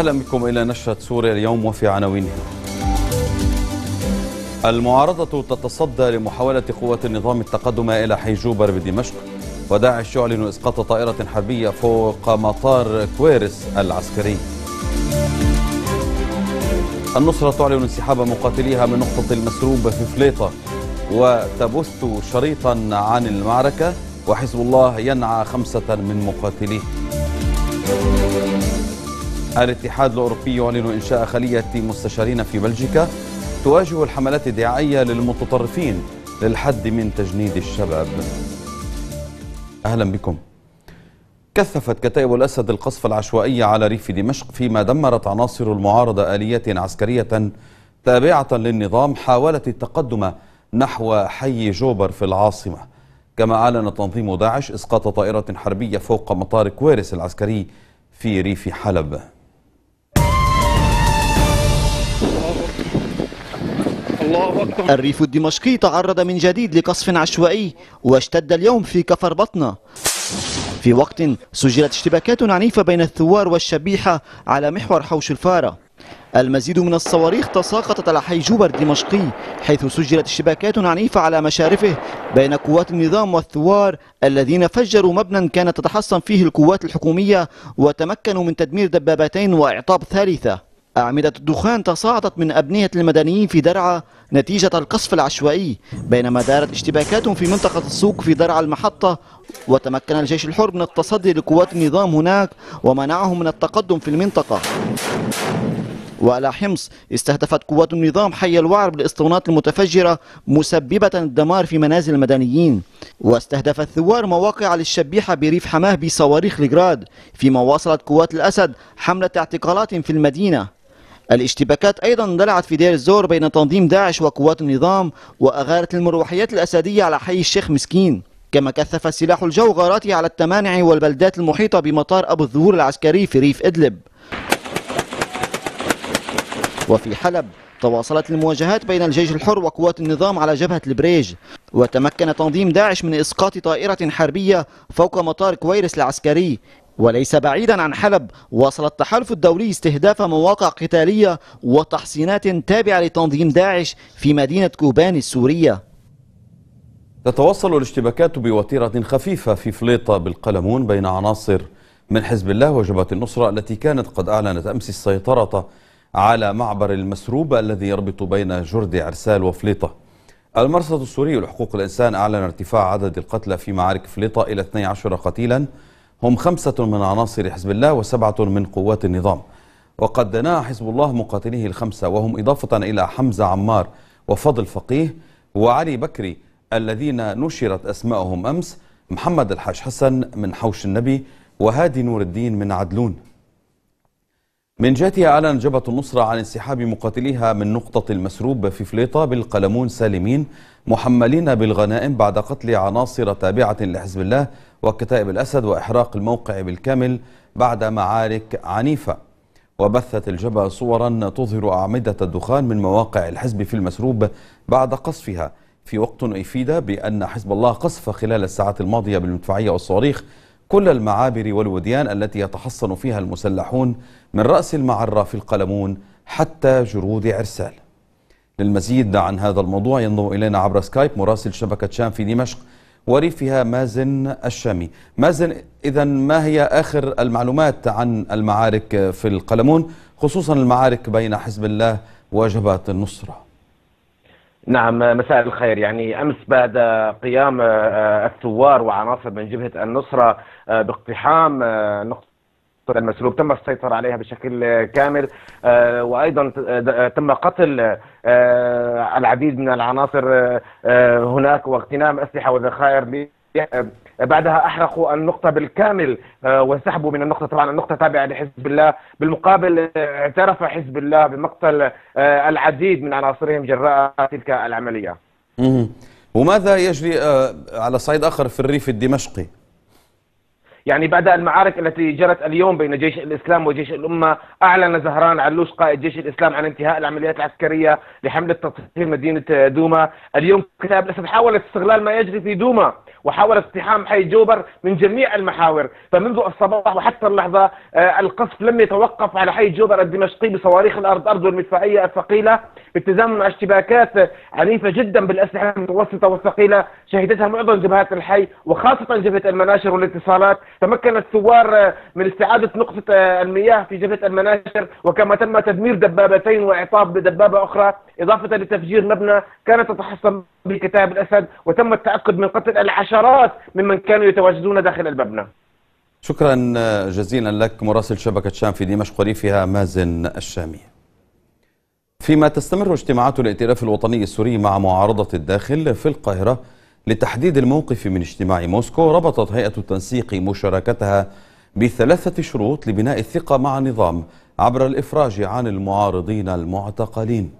أهلا بكم إلى نشرة سوريا اليوم وفي عناوينها المعارضة تتصدى لمحاولة قوات النظام التقدم إلى حي جوبر بدمشق وداعش يعلن إسقاط طائرة حربية فوق مطار كويرس العسكري النصرة تعلن انسحاب مقاتليها من نقطة المسروب في فليطة وتبث شريطا عن المعركة وحزب الله ينعى خمسة من مقاتليه الاتحاد الأوروبي يعلن إنشاء خلية مستشارين في بلجيكا تواجه الحملات الدعائية للمتطرفين للحد من تجنيد الشباب أهلا بكم كثفت كتائب الأسد القصف العشوائي على ريف دمشق فيما دمرت عناصر المعارضة آليات عسكرية تابعة للنظام حاولت التقدم نحو حي جوبر في العاصمة كما أعلن تنظيم داعش إسقاط طائرة حربية فوق مطار كويرس العسكري في ريف حلب الله أكبر الريف الدمشقي تعرض من جديد لقصف عشوائي واشتد اليوم في كفر بطنة في وقت سجلت اشتباكات عنيفة بين الثوار والشبيحة على محور حوش الفارة المزيد من الصواريخ تساقطت على حي جوبر الدمشقي حيث سجلت اشتباكات عنيفة على مشارفه بين قوات النظام والثوار الذين فجروا مبنى كانت تتحصن فيه القوات الحكومية وتمكنوا من تدمير دبابتين وإعطاب ثالثة أعمدة الدخان تصاعدت من أبنية المدنيين في درعا نتيجة القصف العشوائي بينما دارت اشتباكات في منطقة السوق في درعا المحطة وتمكن الجيش الحر من التصدي لقوات النظام هناك ومنعهم من التقدم في المنطقة وعلى حمص استهدفت قوات النظام حي الوعر بالاسطوانات المتفجرة مسببة الدمار في منازل المدنيين واستهدف الثوار مواقع للشبيحة بريف حماه بصواريخ لجراد فيما واصلت قوات الأسد حملة اعتقالات في المدينة الاشتباكات أيضا اندلعت في دير الزور بين تنظيم داعش وقوات النظام وأغارت المروحيات الأسدية على حي الشيخ مسكين كما كثف السلاح غاراته على التمانع والبلدات المحيطة بمطار أبو الظهور العسكري في ريف إدلب وفي حلب تواصلت المواجهات بين الجيش الحر وقوات النظام على جبهة البريج وتمكن تنظيم داعش من إسقاط طائرة حربية فوق مطار كويرس العسكري وليس بعيدا عن حلب واصل التحالف الدولي استهداف مواقع قتالية وتحصينات تابعة لتنظيم داعش في مدينة كوبان السورية تتوصل الاشتباكات بوتيرة خفيفة في فليطة بالقلمون بين عناصر من حزب الله وجبهة النصرة التي كانت قد أعلنت أمس السيطرة على معبر المسروب الذي يربط بين جرد عرسال وفليطة المرصد السوري لحقوق الإنسان أعلن ارتفاع عدد القتلى في معارك فليطة إلى 12 قتيلا هم خمسة من عناصر حزب الله وسبعة من قوات النظام وقد دنا حزب الله مقاتليه الخمسة وهم إضافة إلى حمزة عمار وفضل فقيه وعلي بكري الذين نشرت أسماءهم أمس محمد الحاج حسن من حوش النبي وهادي نور الدين من عدلون من جهتها أعلن جبهة النصرة عن انسحاب مقاتليها من نقطة المسروب في فليطة بالقلمون سالمين محملين بالغنائم بعد قتل عناصر تابعة لحزب الله وكتائب الأسد وإحراق الموقع بالكامل بعد معارك عنيفة وبثت الجبهة صورا تظهر أعمدة الدخان من مواقع الحزب في المسروب بعد قصفها في وقت أفيد بأن حزب الله قصف خلال الساعات الماضية بالمدفعية والصواريخ كل المعابر والوديان التي يتحصن فيها المسلحون من رأس المعرة في القلمون حتى جرود عرسال للمزيد عن هذا الموضوع ينضم إلينا عبر سكايب مراسل شبكة شام في دمشق وريفها مازن الشامي مازن إذا ما هي آخر المعلومات عن المعارك في القلمون خصوصا المعارك بين حزب الله وجبهة النصره نعم مساء الخير يعني امس بعد قيام آه، الثوار وعناصر من جبهه النصره آه، باقتحام آه، نقطه العنصر المسلوب تم السيطرة عليها بشكل كامل آه، وأيضا آه، تم قتل آه، العديد من العناصر هناك واغتنام أسلحة وذخائر بعدها احرقوا النقطة بالكامل وسحبوا من النقطة طبعا النقطة تابعة لحزب الله بالمقابل اعترف حزب الله بمقتل العديد من عناصرهم جراء تلك العملية وماذا يجري على صعيد آخر في الريف الدمشقي يعني بعد المعارك التي جرت اليوم بين جيش الإسلام وجيش الأمة أعلن زهران علوش قائد جيش الإسلام عن انتهاء العمليات العسكرية لحملة تطهير مدينة دوما اليوم كتاب الأسد حاول استغلال ما يجري في دوما وحاول اقتحام حي جوبر من جميع المحاور فمنذ الصباح وحتى اللحظة آه، القصف لم يتوقف على حي جوبر الدمشقي بصواريخ الأرض أرض والمدفعية الثقيلة بالتزامن مع اشتباكات عنيفه جدا بالاسلحه المتوسطه والثقيله شهدتها معظم جبهات الحي وخاصه جبهه المناشر والاتصالات تمكن الثوار من استعاده نقطه المياه في جبهه المناشر وكما تم تدمير دبابتين واعطاب بدبابه اخرى اضافه لتفجير مبنى كانت تتحصن بكتاب الاسد وتم التاكد من قتل العشرات ممن كانوا يتواجدون داخل المبنى شكرا جزيلا لك مراسل شبكة شام في دمشق وريفها مازن الشامي فيما تستمر اجتماعات الائتلاف الوطني السوري مع معارضة الداخل في القاهرة لتحديد الموقف من اجتماع موسكو ربطت هيئة التنسيق مشاركتها بثلاثة شروط لبناء الثقة مع النظام عبر الإفراج عن المعارضين المعتقلين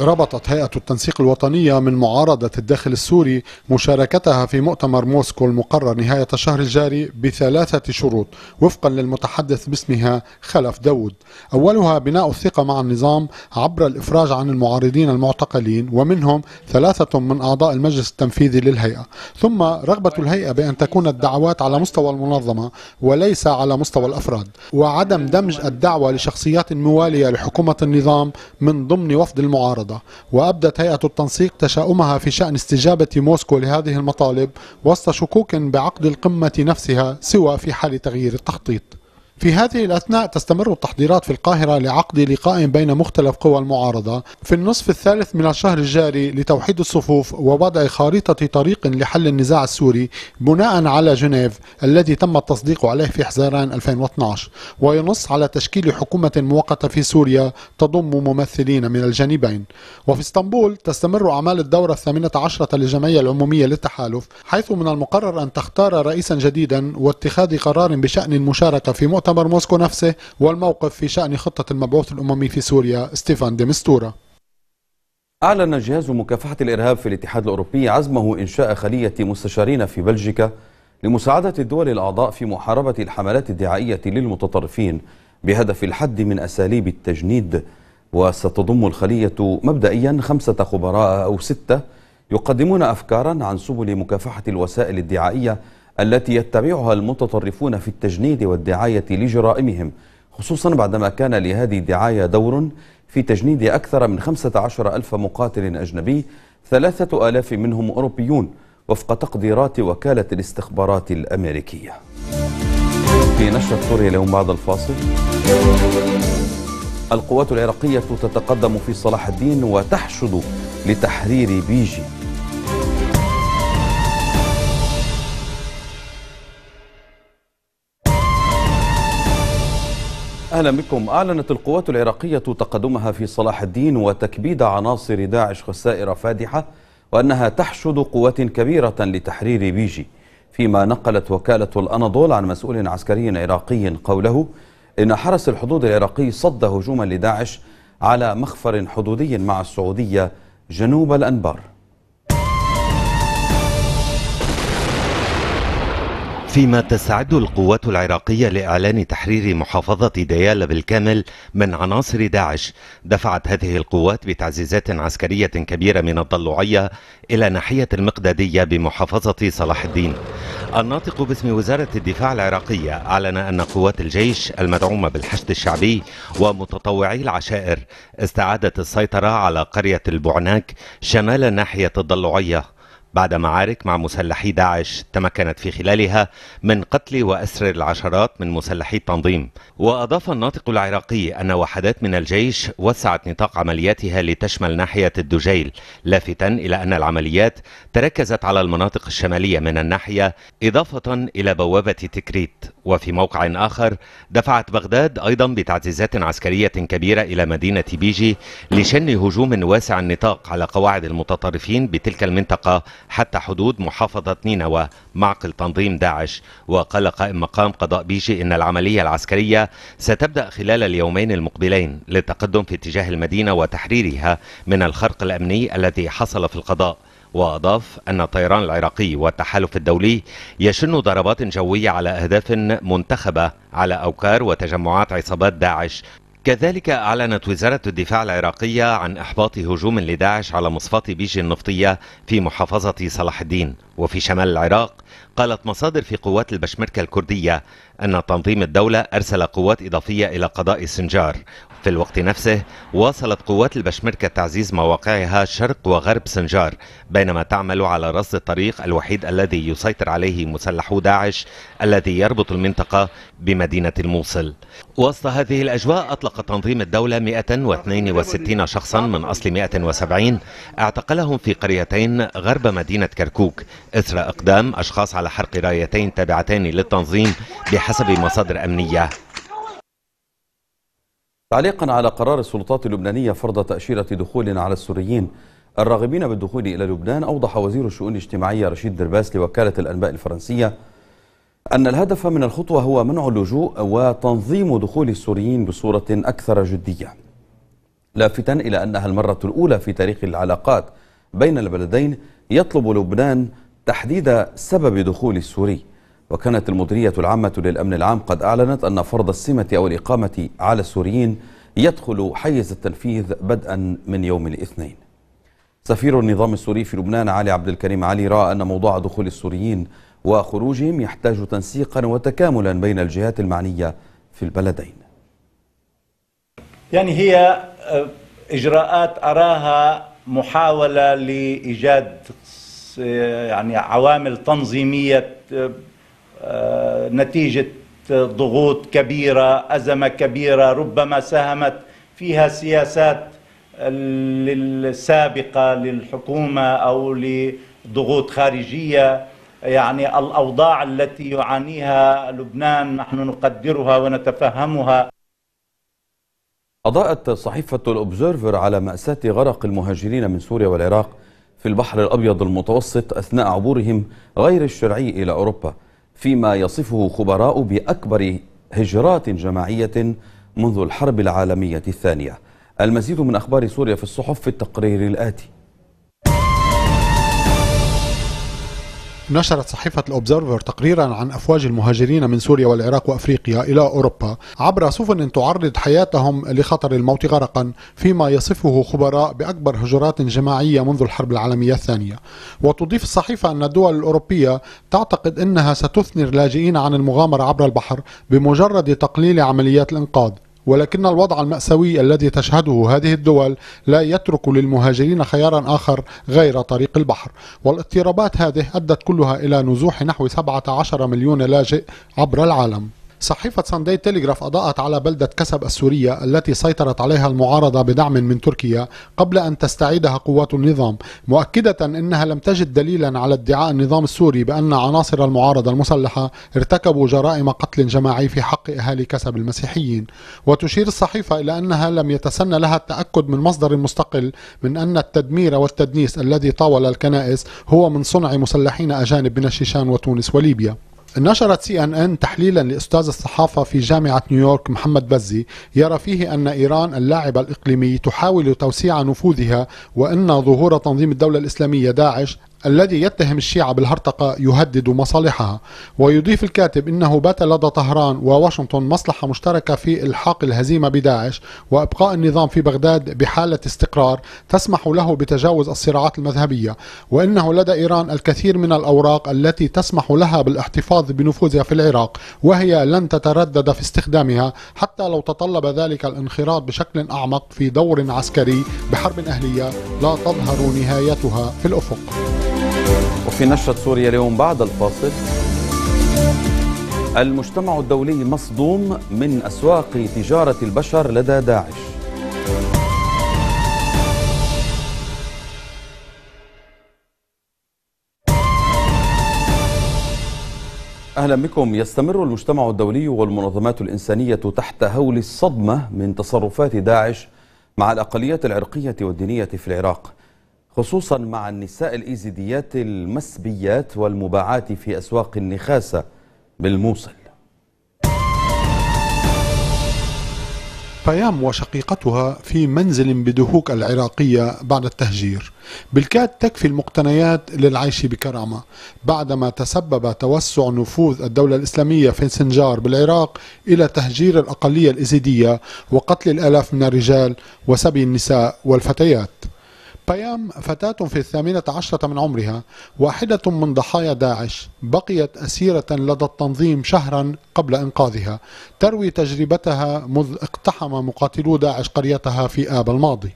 ربطت هيئة التنسيق الوطنية من معارضة الداخل السوري مشاركتها في مؤتمر موسكو المقرر نهاية الشهر الجاري بثلاثة شروط وفقا للمتحدث باسمها خلف داود أولها بناء الثقة مع النظام عبر الإفراج عن المعارضين المعتقلين ومنهم ثلاثة من أعضاء المجلس التنفيذي للهيئة ثم رغبة الهيئة بأن تكون الدعوات على مستوى المنظمة وليس على مستوى الأفراد وعدم دمج الدعوة لشخصيات موالية لحكومة النظام من ضمن وفد المعارضة المفاوضة وأبدت هيئة التنسيق تشاؤمها في شأن استجابة موسكو لهذه المطالب وسط شكوك بعقد القمة نفسها سوى في حال تغيير التخطيط في هذه الأثناء تستمر التحضيرات في القاهرة لعقد لقاء بين مختلف قوى المعارضة في النصف الثالث من الشهر الجاري لتوحيد الصفوف ووضع خريطة طريق لحل النزاع السوري بناء على جنيف الذي تم التصديق عليه في حزيران 2012 وينص على تشكيل حكومة مؤقتة في سوريا تضم ممثلين من الجانبين وفي اسطنبول تستمر أعمال الدورة الثامنة عشرة للجمعية العمومية للتحالف حيث من المقرر أن تختار رئيسا جديدا واتخاذ قرار بشأن المشاركة في مؤتمر مؤتمر موسكو نفسه والموقف في شأن خطة المبعوث الأممي في سوريا ستيفان ديمستورا أعلن جهاز مكافحة الإرهاب في الاتحاد الأوروبي عزمه إنشاء خلية مستشارين في بلجيكا لمساعدة الدول الأعضاء في محاربة الحملات الدعائية للمتطرفين بهدف الحد من أساليب التجنيد وستضم الخلية مبدئيا خمسة خبراء أو ستة يقدمون أفكارا عن سبل مكافحة الوسائل الدعائية التي يتبعها المتطرفون في التجنيد والدعاية لجرائمهم خصوصا بعدما كان لهذه الدعاية دور في تجنيد أكثر من 15 ألف مقاتل أجنبي ثلاثة آلاف منهم أوروبيون وفق تقديرات وكالة الاستخبارات الأمريكية في نشرة سوريا اليوم بعد الفاصل القوات العراقية تتقدم في صلاح الدين وتحشد لتحرير بيجي أهلا بكم أعلنت القوات العراقية تقدمها في صلاح الدين وتكبيد عناصر داعش خسائر فادحة وأنها تحشد قوات كبيرة لتحرير بيجي فيما نقلت وكالة الأناضول عن مسؤول عسكري عراقي قوله إن حرس الحدود العراقي صد هجوما لداعش على مخفر حدودي مع السعودية جنوب الأنبار فيما تستعد القوات العراقية لإعلان تحرير محافظة ديالى بالكامل من عناصر داعش دفعت هذه القوات بتعزيزات عسكرية كبيرة من الضلوعية إلى ناحية المقدادية بمحافظة صلاح الدين الناطق باسم وزارة الدفاع العراقية أعلن أن قوات الجيش المدعومة بالحشد الشعبي ومتطوعي العشائر استعادت السيطرة على قرية البعناك شمال ناحية الضلوعية بعد معارك مع مسلحي داعش تمكنت في خلالها من قتل وأسر العشرات من مسلحي التنظيم وأضاف الناطق العراقي أن وحدات من الجيش وسعت نطاق عملياتها لتشمل ناحية الدجيل لافتا إلى أن العمليات تركزت على المناطق الشمالية من الناحية إضافة إلى بوابة تكريت وفي موقع آخر دفعت بغداد أيضا بتعزيزات عسكرية كبيرة إلى مدينة بيجي لشن هجوم واسع النطاق على قواعد المتطرفين بتلك المنطقة حتى حدود محافظة نينوى معقل تنظيم داعش وقال قائم مقام قضاء بيجي إن العملية العسكرية ستبدأ خلال اليومين المقبلين للتقدم في اتجاه المدينة وتحريرها من الخرق الأمني الذي حصل في القضاء وأضاف أن الطيران العراقي والتحالف الدولي يشن ضربات جوية على أهداف منتخبة على أوكار وتجمعات عصابات داعش كذلك أعلنت وزارة الدفاع العراقية عن إحباط هجوم لداعش على مصفاة بيج النفطية في محافظة صلاح الدين وفي شمال العراق قالت مصادر في قوات البشمركة الكردية أن تنظيم الدولة أرسل قوات إضافية إلى قضاء سنجار في الوقت نفسه واصلت قوات البشمركة تعزيز مواقعها شرق وغرب سنجار بينما تعمل على رصد الطريق الوحيد الذي يسيطر عليه مسلحو داعش الذي يربط المنطقة بمدينة الموصل وسط هذه الأجواء أطلق تنظيم الدولة 162 شخصا من أصل 170 اعتقلهم في قريتين غرب مدينة كركوك إثر إقدام أشخاص على حرق رايتين تابعتين للتنظيم بح بحسب مصادر أمنية تعليقا على قرار السلطات اللبنانية فرض تأشيرة دخول على السوريين الراغبين بالدخول إلى لبنان أوضح وزير الشؤون الاجتماعية رشيد درباس لوكالة الأنباء الفرنسية أن الهدف من الخطوة هو منع اللجوء وتنظيم دخول السوريين بصورة أكثر جدية لافتا إلى أنها المرة الأولى في تاريخ العلاقات بين البلدين يطلب لبنان تحديد سبب دخول السوري وكانت المديرية العامة للأمن العام قد أعلنت أن فرض السمة أو الإقامة على السوريين يدخل حيز التنفيذ بدءا من يوم الاثنين سفير النظام السوري في لبنان علي عبد الكريم علي رأى أن موضوع دخول السوريين وخروجهم يحتاج تنسيقا وتكاملا بين الجهات المعنية في البلدين يعني هي آه، إجراءات أراها محاولة لإيجاد آه، يعني عوامل تنظيمية آه، آه، نتيجة ضغوط كبيرة أزمة كبيرة ربما ساهمت فيها سياسات السابقة للحكومة أو لضغوط خارجية يعني الأوضاع التي يعانيها لبنان نحن نقدرها ونتفهمها أضاءت صحيفة الأوبزيرفر على مأساة غرق المهاجرين من سوريا والعراق في البحر الأبيض المتوسط أثناء عبورهم غير الشرعي إلى أوروبا فيما يصفه خبراء بأكبر هجرات جماعية منذ الحرب العالمية الثانية المزيد من أخبار سوريا في الصحف في التقرير الآتي نشرت صحيفة الأوبزرفر تقريرا عن أفواج المهاجرين من سوريا والعراق وأفريقيا إلى أوروبا عبر سفن تعرض حياتهم لخطر الموت غرقا فيما يصفه خبراء بأكبر هجرات جماعية منذ الحرب العالمية الثانية وتضيف الصحيفة أن الدول الأوروبية تعتقد أنها ستثني اللاجئين عن المغامرة عبر البحر بمجرد تقليل عمليات الإنقاذ ولكن الوضع المأساوي الذي تشهده هذه الدول لا يترك للمهاجرين خيارا آخر غير طريق البحر والاضطرابات هذه أدت كلها إلى نزوح نحو 17 مليون لاجئ عبر العالم صحيفة ساندي تيليغراف أضاءت على بلدة كسب السورية التي سيطرت عليها المعارضة بدعم من تركيا قبل أن تستعيدها قوات النظام مؤكدة أنها لم تجد دليلا على ادعاء النظام السوري بأن عناصر المعارضة المسلحة ارتكبوا جرائم قتل جماعي في حق أهالي كسب المسيحيين وتشير الصحيفة إلى أنها لم يتسنى لها التأكد من مصدر مستقل من أن التدمير والتدنيس الذي طاول الكنائس هو من صنع مسلحين أجانب من الشيشان وتونس وليبيا نشرت سي ان ان تحليلا لاستاذ الصحافه في جامعه نيويورك محمد بزي يرى فيه ان ايران اللاعب الاقليمي تحاول توسيع نفوذها وان ظهور تنظيم الدوله الاسلاميه داعش الذي يتهم الشيعة بالهرطقة يهدد مصالحها ويضيف الكاتب إنه بات لدى طهران وواشنطن مصلحة مشتركة في إلحاق الهزيمة بداعش وإبقاء النظام في بغداد بحالة استقرار تسمح له بتجاوز الصراعات المذهبية وإنه لدى إيران الكثير من الأوراق التي تسمح لها بالاحتفاظ بنفوذها في العراق وهي لن تتردد في استخدامها حتى لو تطلب ذلك الانخراط بشكل أعمق في دور عسكري بحرب أهلية لا تظهر نهايتها في الأفق وفي نشرة سوريا اليوم بعد الفاصل المجتمع الدولي مصدوم من أسواق تجارة البشر لدى داعش أهلا بكم يستمر المجتمع الدولي والمنظمات الإنسانية تحت هول الصدمة من تصرفات داعش مع الأقليات العرقية والدينية في العراق خصوصا مع النساء الإيزيديات المسبيات والمباعات في أسواق النخاسة بالموصل فيام وشقيقتها في منزل بدهوك العراقية بعد التهجير بالكاد تكفي المقتنيات للعيش بكرامة بعدما تسبب توسع نفوذ الدولة الإسلامية في سنجار بالعراق إلى تهجير الأقلية الإيزيدية وقتل الآلاف من الرجال وسبي النساء والفتيات بيام فتاة في الثامنة عشرة من عمرها واحدة من ضحايا داعش بقيت أسيرة لدى التنظيم شهرا قبل إنقاذها تروي تجربتها مذ اقتحم مقاتلو داعش قريتها في آب الماضي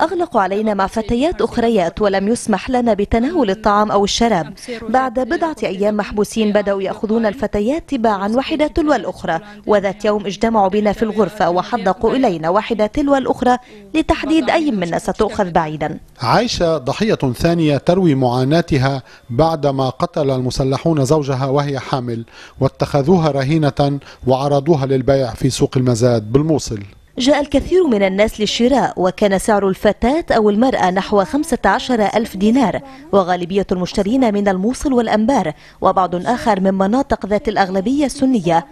أغلقوا علينا مع فتيات أخريات ولم يسمح لنا بتناول الطعام أو الشراب بعد بضعة أيام محبوسين بدأوا يأخذون الفتيات تباعا واحدة تلو الأخرى وذات يوم اجتمعوا بنا في الغرفة وحدقوا إلينا واحدة تلو الأخرى لتحديد أي منا ستؤخذ بعيدا عائشة ضحية ثانية تروي معاناتها بعدما قتل المسلحون زوجها وهي حامل واتخذوها رهينة وعرضوها للبيع في سوق المزاد بالموصل جاء الكثير من الناس للشراء وكان سعر الفتاة أو المرأة نحو 15 ألف دينار وغالبية المشترين من الموصل والأنبار وبعض آخر من مناطق ذات الأغلبية السنية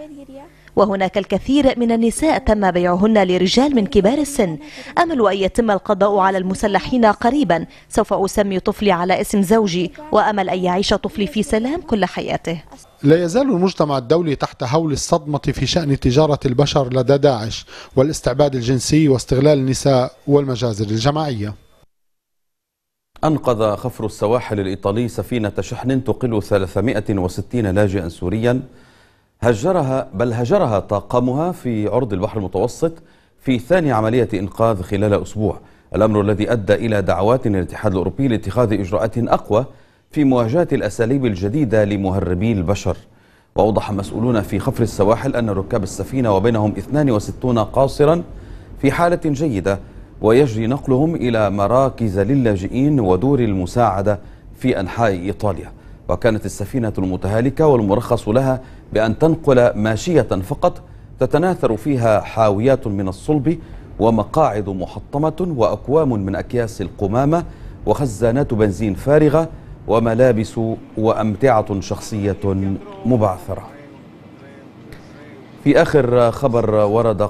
وهناك الكثير من النساء تم بيعهن لرجال من كبار السن أمل أن يتم القضاء على المسلحين قريبا سوف أسمي طفلي على اسم زوجي وأمل أن يعيش طفلي في سلام كل حياته لا يزال المجتمع الدولي تحت هول الصدمة في شأن تجارة البشر لدى داعش والاستعباد الجنسي واستغلال النساء والمجازر الجماعية أنقذ خفر السواحل الإيطالي سفينة شحن تقل 360 لاجئا سوريا هجرها بل هجرها طاقمها في عرض البحر المتوسط في ثاني عملية إنقاذ خلال أسبوع الأمر الذي أدى إلى دعوات الاتحاد الأوروبي لاتخاذ إجراءات أقوى في مواجهة الأساليب الجديدة لمهربي البشر وأوضح مسؤولون في خفر السواحل أن ركاب السفينة وبينهم 62 قاصرا في حالة جيدة ويجري نقلهم إلى مراكز للاجئين ودور المساعدة في أنحاء إيطاليا وكانت السفينة المتهالكة والمرخص لها بأن تنقل ماشية فقط تتناثر فيها حاويات من الصلب ومقاعد محطمة وأكوام من أكياس القمامة وخزانات بنزين فارغة وملابس وأمتعة شخصية مبعثرة في آخر خبر ورد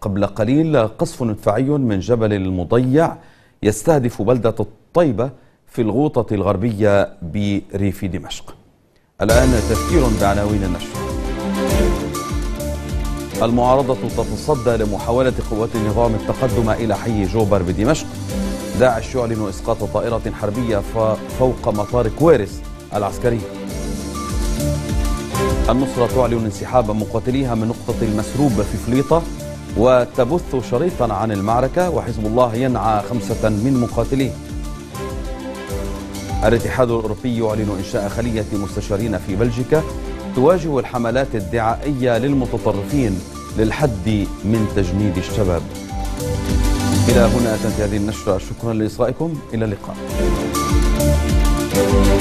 قبل قليل قصف مدفعي من جبل المضيع يستهدف بلدة الطيبة في الغوطة الغربية بريف دمشق الآن تفكير بعناوين النشر المعارضة تتصدى لمحاولة قوات النظام التقدم إلى حي جوبر بدمشق داعش يعلن إسقاط طائرة حربية فوق مطار كويرس العسكري النصرة تعلن انسحاب مقاتليها من نقطة المسروب في فليطة وتبث شريطا عن المعركة وحزب الله ينعى خمسة من مقاتليه الاتحاد الأوروبي يعلن إنشاء خلية مستشارين في بلجيكا تواجه الحملات الدعائية للمتطرفين للحد من تجنيد الشباب إلى هنا تنتهي هذه النشرة شكرا لإصغائكم إلى اللقاء